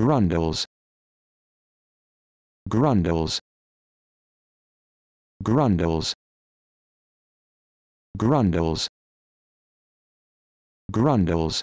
grundles grundles grundles grundles grundles